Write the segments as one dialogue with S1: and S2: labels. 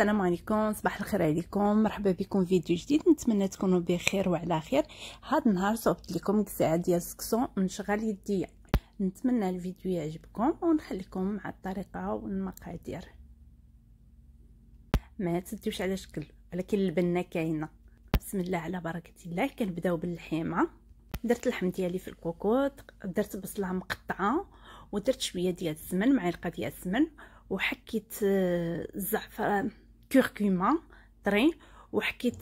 S1: السلام عليكم صباح الخير عليكم مرحبا بكم فيديو جديد نتمنى تكونوا بخير وعلى خير هاد النهار صوبت لكم قسعه ديال سكسون من شغال يديا نتمنى الفيديو يعجبكم ونخليكم مع الطريقه والمقادير ما تديوش على شكل ولكن البنه كاينه بسم الله على بركه الله كنبداو باللحيمه درت اللحم ديالي في الكوكوط درت بصله مقطعه ودرت شويه ديال السمن معلقه ديال السمن وحكيت آه، الزعفران كركيما طري وحكيت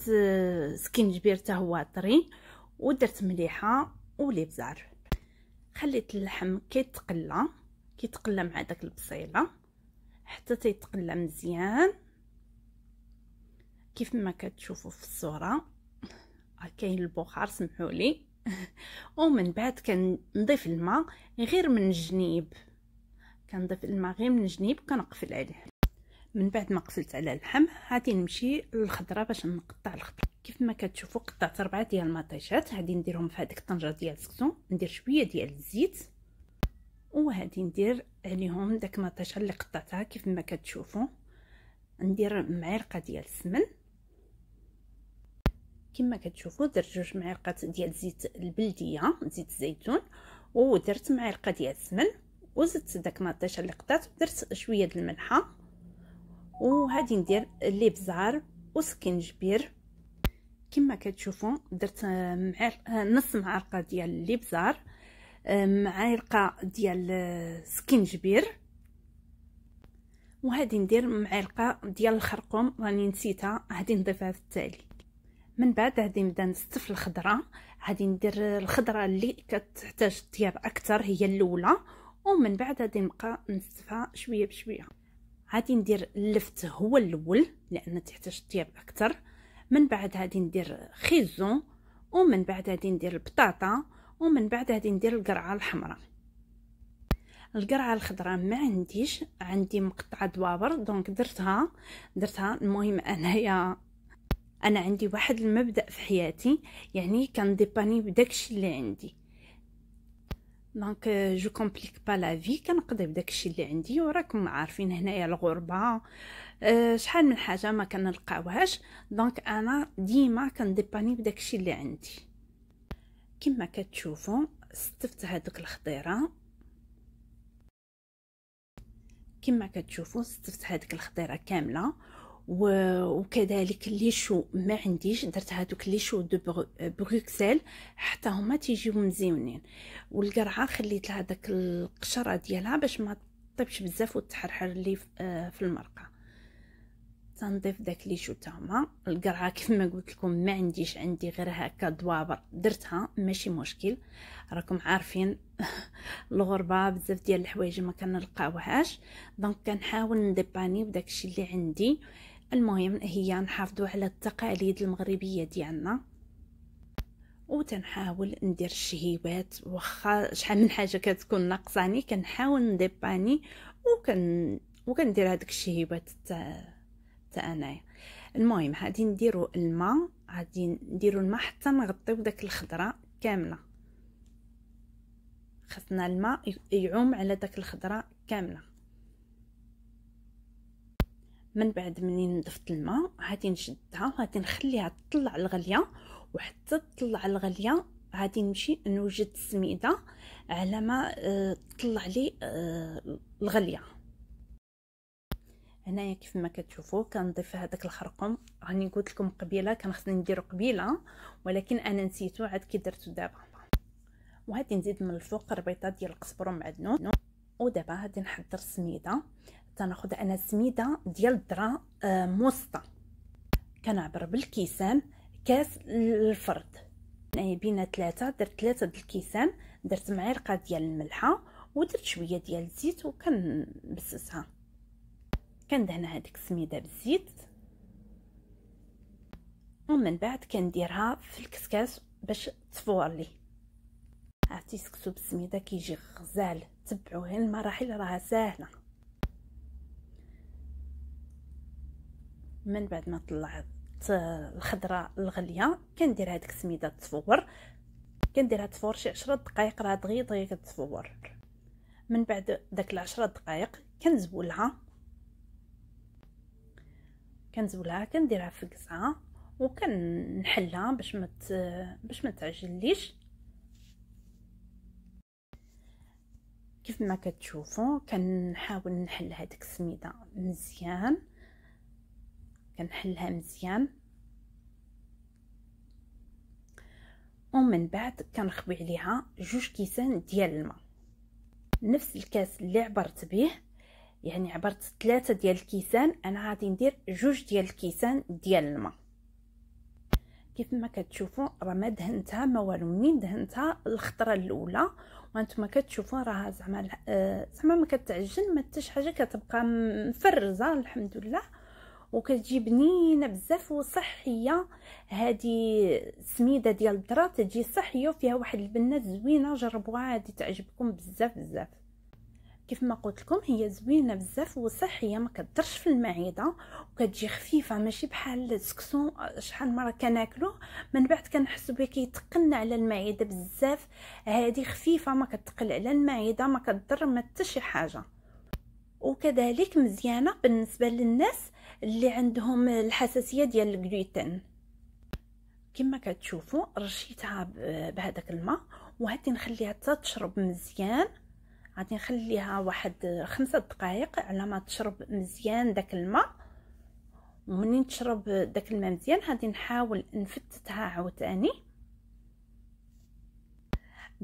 S1: سكينجبير حتى هو طري ودرت مليحه وليبزار خليت اللحم كيتقلى كيتقلى مع داك البصيله حتى تيتقلى مزيان كيف ما كتشوفوا في الصوره كاين البخار سمحوا لي ومن بعد كنضيف الماء غير من الجنيب كنضيف الماء غير من الجنيب كنقفل عليه من بعد ما غسلت على اللحم غادي نمشي للخضره باش نقطع الخضره كيف ما كتشوفوا قطعت ربعه ديال المطيشات غادي نديرهم في هذيك الطنجره ديال السكسون ندير شويه ديال الزيت وغادي ندير عليهم داك المطيشه اللي قطعتها كيف ما كتشوفوا ندير معلقه ديال السمن كما كتشوفوا درت جوج معالق ديال زيت البلديه زيت الزيتون ودرت معلقه ديال السمن وزدت داك المطيشه اللي قطعت درت شويه د الملحه وغادي ندير لب وسكنجبير كما كتشوفوا درت آه، آه، نص معلقه ديال اللب زعر آه، معلقه ديال السكنجبير وغادي ندير معلقه ديال الخرقوم راني نسيتها غادي نضيفها في التالي من بعد غادي نبدا نستف الخضره غادي ندير الخضره اللي كتحتاج طياب اكثر هي الاولى ومن بعد غادي نبقى نستفها شويه بشويه غادي ندير اللفت هو الاول لان تحتاج طياب اكثر من بعد غادي ندير خيزون ومن بعد غادي ندير البطاطا ومن بعد غادي ندير القرعه الحمراء القرعه الخضراء ما عنديش عندي مقطعه دوابر دونك درتها درتها المهم انايا انا عندي واحد المبدا في حياتي يعني كنديباني بداكشي اللي عندي دونك جو كومبليك با لا في كنقضي بداكشي اللي عندي وراكم عارفين هنايا الغربه شحال من حاجه ما كنلقاوهاش دونك انا ديما كنديباني بداكشي اللي عندي كما كتشوفوا ستفت هذوك الخضيره كما كتشوفوا ستفت هذيك الخضيره كامله وكذلك ليشو ما عنديش درت هادوك ليشو دو بروكسل حتى هما تيجيو مزيونين والقرعه خليت لها داك القشره ديالها باش ما طيبش بزاف وتحرحر لي آه، في المرقه تنضيف داك ليشو تا هما القرعه كيف ما قلت لكم ما عنديش عندي غير هكا دوابر درتها ماشي مشكل راكم عارفين الغربه بزاف ديال الحوايج ما كنلقاوهاش دونك كنحاول نديباني بداكشي اللي عندي آه المهم هي نحافظوا على التقاليد المغربيه ديالنا وتنحاول ندير الشهيبات واخا شحال من حاجه كتكون ناقصاني كنحاول نديباني وكن وكندير هذيك الشهيبات تاع تا انايا المهم غادي نديرو الماء غادي نديرو الماء حتى نغطيو داك الخضره كامله خصنا الماء يعوم على داك الخضره كامله من بعد منين نضفت الماء غادي نشدها غادي نخليها تطلع الغليه وحتى تطلع الغليه غادي نمشي نوجد السميده على ما آه، تطلع لي آه، الغليه هنايا كيف ما كتشوفوا كنضيف هذاك الخرقوم راني قلت لكم قبيله كان خصني نديرو قبيله ولكن انا نسيتو عاد كي درتو دابا وغادي نزيد من الفوق ربيطه ديال القزبر ومعدنون ودابا غادي نحضر السميده تناخذ انا سميده ديال الذره آه، موسطه كنعبر بالكيسان كاس الفرد هنايا بينا ثلاثه درت ثلاثه د الكيسان درت معلقه ديال الملحه ودرت شويه ديال الزيت وكنبسسها كندهن هذيك السميده بالزيت ومن بعد كنديرها في الكسكاس باش تفور لي عرفتي سكسو بالسميده كيجي غزال تبعوا هاد المراحل راها ساهله من بعد ما طلعت آه، الخضره الغليه كندير هذيك السميده تصفور كنديرها تصفور شي 10 دقائق راه دغيا دغيا كتصفور من بعد داك العشرة دقائق كنزولها كنزولها كنديرها في قزعه وكنحلها باش ما باش ما تعجليش كيف ما كتشوفوا كنحاول نحل هذيك السميده مزيان كنحلها مزيان ومن بعد كنخبي عليها جوج كيسان ديال الماء نفس الكاس اللي عبرت به يعني عبرت ثلاثة ديال الكيسان انا غادي ندير جوج ديال الكيسان ديال الماء كيف ما كتشوفوا راه ما دهنتها ما والو منين دهنتها الخطره الاولى وانتم كتشوفوا راه زعما آه، زعما ما كتعجن ما حتى حاجه كتبقى مفرزه الحمد لله وكتجي بنينه بزاف وصحيه هذه سميده ديال الذره تجي صحيه وفيها واحد البنات زوينه جربوها هذه تعجبكم بزاف بزاف كيف ما قلت لكم هي زوينه بزاف وصحيه ما كدرش في المعده وكتجي خفيفه ماشي بحال السكسو شحال مره كناكلو من بعد كنحسو بيه كيتقن على المعده بزاف هذه خفيفه ما كتقل على المعده ما كتضر ما حتى شي حاجه وكذلك مزيانه بالنسبه للناس اللي عندهم الحساسيه ديال الجلوتين كما كتشوفوا رشيتها بهذاك الماء وغادي نخليها حتى تشرب مزيان غادي نخليها واحد خمسة دقائق على ما تشرب مزيان داك الماء ومنين تشرب داك الماء مزيان غادي نحاول نفتتها عاوتاني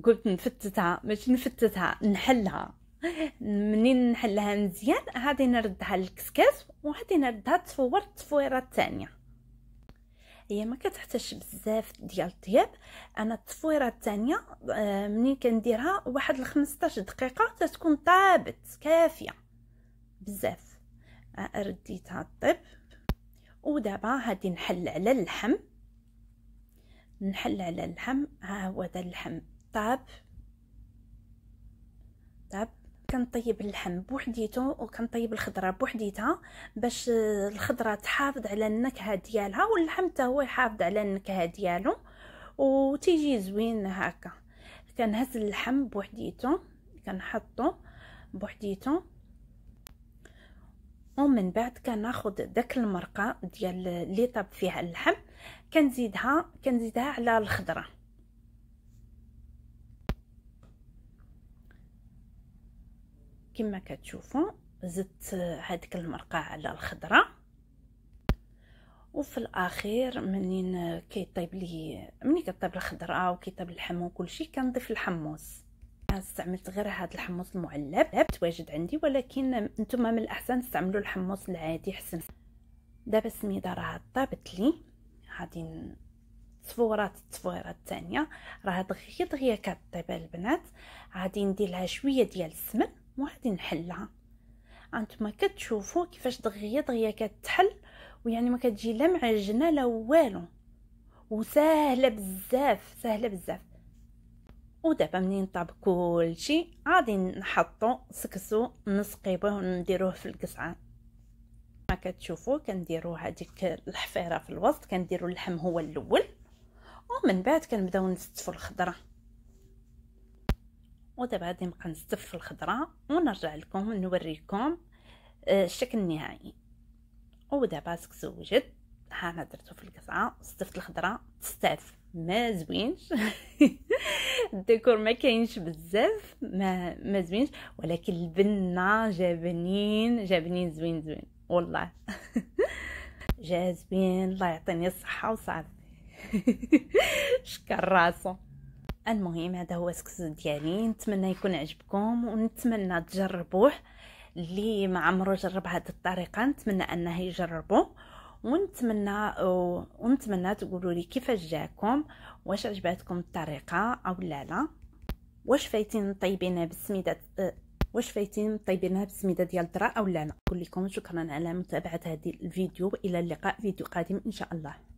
S1: قلت نفتتها ماشي نفتتها نحلها منين نحلها مزيان غادي نردها للكسكاس وغادي نردها تصور التصويره الثانيه هي ما كتحتاجش بزاف ديال الطياب انا التصويره الثانيه آه، منين كنديرها واحد ال 15 دقيقه تتكون طابت كافيه بزاف آه، رديتها طيب ودابا غادي نحل على اللحم نحل على اللحم ها هو دا اللحم طاب طاب كنطيب اللحم بوحديته وكنطيب الخضره بوحديتها باش الخضره تحافظ على النكهه ديالها واللحم حتى هو يحافظ على النكهه ديالو وتيجي زوين هكا كنهز اللحم بوحديته كنحطو بوحديته ومن بعد كناخد داك المرقه ديال اللي طاب فيها اللحم كنزيدها كنزيدها على الخضره كما كتشوفوا زدت هذيك المرقه على الخضره وفي الاخير منين كيطيب لي منين كطيب الخضره وكيطيب اللحم وكل شيء كنضيف الحمص استعملت غير هذا الحمص المعلب تواجد عندي ولكن نتوما من الاحسن تستعملوا الحمص العادي حسن دابا السميده راه طابت لي غادي تصفورات التصفيرات الثانيه راه دغيا دغيا كطيب البنات غادي ندير لها شويه ديال السمن مو غادي نحلها انتما كتشوفوا كيفاش دغيا دغيا كتحل ويعني ما كتجي لا معجنه لا والو وسهله بزاف سهله بزاف ودابا منين طاب كلشي غادي نحطو سكسو نسقيبوه ونديروه في القصعه كما كتشوفوا كنديروا هذيك الحفيره في الوسط كنديروا اللحم هو الاول ومن بعد كنبداو نستفوا الخضره ودابا غادي نبقى نزف في الخضره ونرجع لكم نوريكم آه، الشكل النهائي ودابا سكسو وجد ها انا درتو في القصعة زفت الخضره تستاف ما زوينش الديكور ما كاينش بزاف ما ما زوينش ولكن البنه جابنين جابنين زوين زوين والله جا زوين الله يعطيني الصحه وصافي شكر راسو المهم هذا هو السكس ديالي نتمنى يكون عجبكم ونتمنى تجربوه اللي ما عمرو جرب هذه الطريقه نتمنى انه يجربو ونتمنى ونتمنى تقولوا لي كيفاش جاكم واش عجبتكم الطريقه او لا لا واش فايتين طيبينها بالسميده واش فايتين طيبينها بالسميده ديال الدرا او لا لا نقول لكم شكرا على متابعه هذه الفيديو الى اللقاء فيديو قادم ان شاء الله